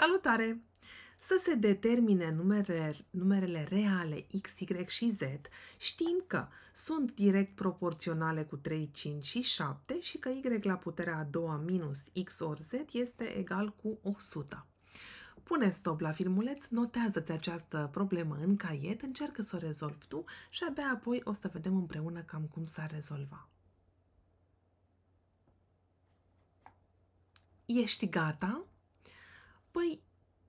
Salutare! Să se determine numere, numerele reale X, Y și Z, știind că sunt direct proporționale cu 3, 5 și 7 și că Y la puterea a doua minus X ori Z este egal cu 100. Pune stop la filmuleț, notează-ți această problemă în caiet, încearcă să o rezolvi tu și abia apoi o să vedem împreună cam cum s-a rezolvat. Ești gata?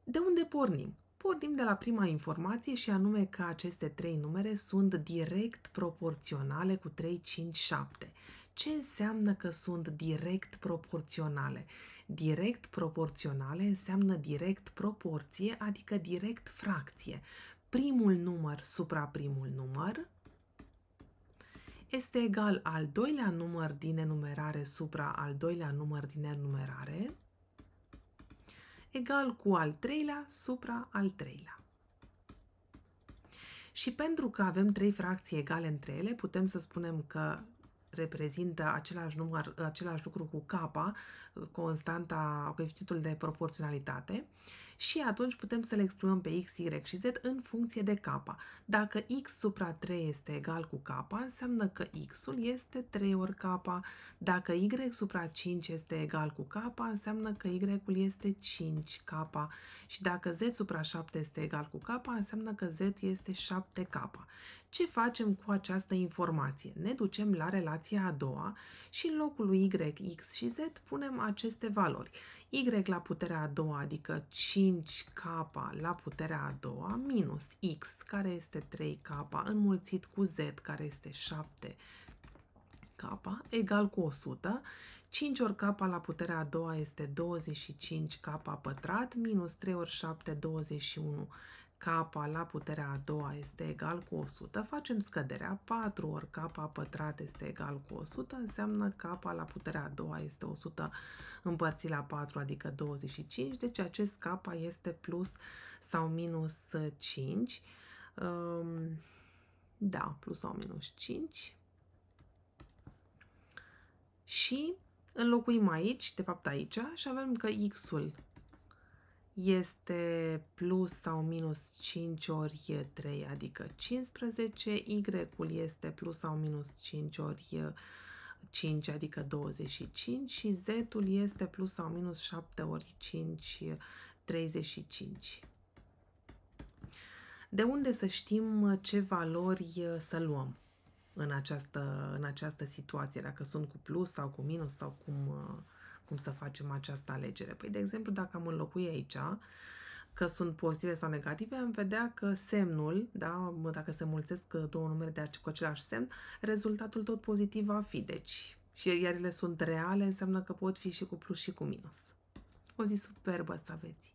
De unde pornim? Pornim de la prima informație și anume că aceste trei numere sunt direct proporționale cu 3, 5, 7. Ce înseamnă că sunt direct proporționale? Direct proporționale înseamnă direct proporție, adică direct fracție. Primul număr supra primul număr este egal al doilea număr din enumerare supra al doilea număr din enumerare egal cu al treilea supra al treilea. Și pentru că avem trei fracții egale între ele, putem să spunem că reprezintă același, număr, același lucru cu K, constanta, coeficientul de proporționalitate, și atunci putem să le exprimăm pe X, Y și Z în funcție de K. Dacă X supra 3 este egal cu K, înseamnă că X-ul este 3 ori K. Dacă Y supra 5 este egal cu K, înseamnă că Y-ul este 5K. Și dacă Z supra 7 este egal cu K, înseamnă că Z este 7K. Ce facem cu această informație? Ne ducem la relație ecuația a doua și în locul lui Y, X și Z punem aceste valori. Y la puterea a doua, adică 5K la puterea a doua, minus X, care este 3K, înmulțit cu Z, care este 7 K, egal cu 100. 5 ori K la puterea a doua este 25K pătrat, minus 3 ori 7, 21 K la puterea a doua este egal cu 100, facem scăderea, 4 ori K pătrat este egal cu 100, înseamnă K la puterea a doua este 100 împărțit la 4, adică 25, deci acest K este plus sau minus 5, ehm, da, plus sau minus 5, și înlocuim aici, de fapt aici, și avem că x-ul este plus sau minus 5 ori 3, adică 15. Y-ul este plus sau minus 5 ori 5, adică 25. Și Z-ul este plus sau minus 7 ori 5, 35. De unde să știm ce valori să luăm în această, în această situație, dacă sunt cu plus sau cu minus sau cum, cum să facem această alegere. Păi, de exemplu, dacă am înlocui aici că sunt pozitive sau negative, am vedea că semnul, da, dacă se mulțesc uh, două numere de ace- cu același semn, rezultatul tot pozitiv va fi. Deci, și iar ele sunt reale, înseamnă că pot fi și cu plus și cu minus. O zi superbă să aveți!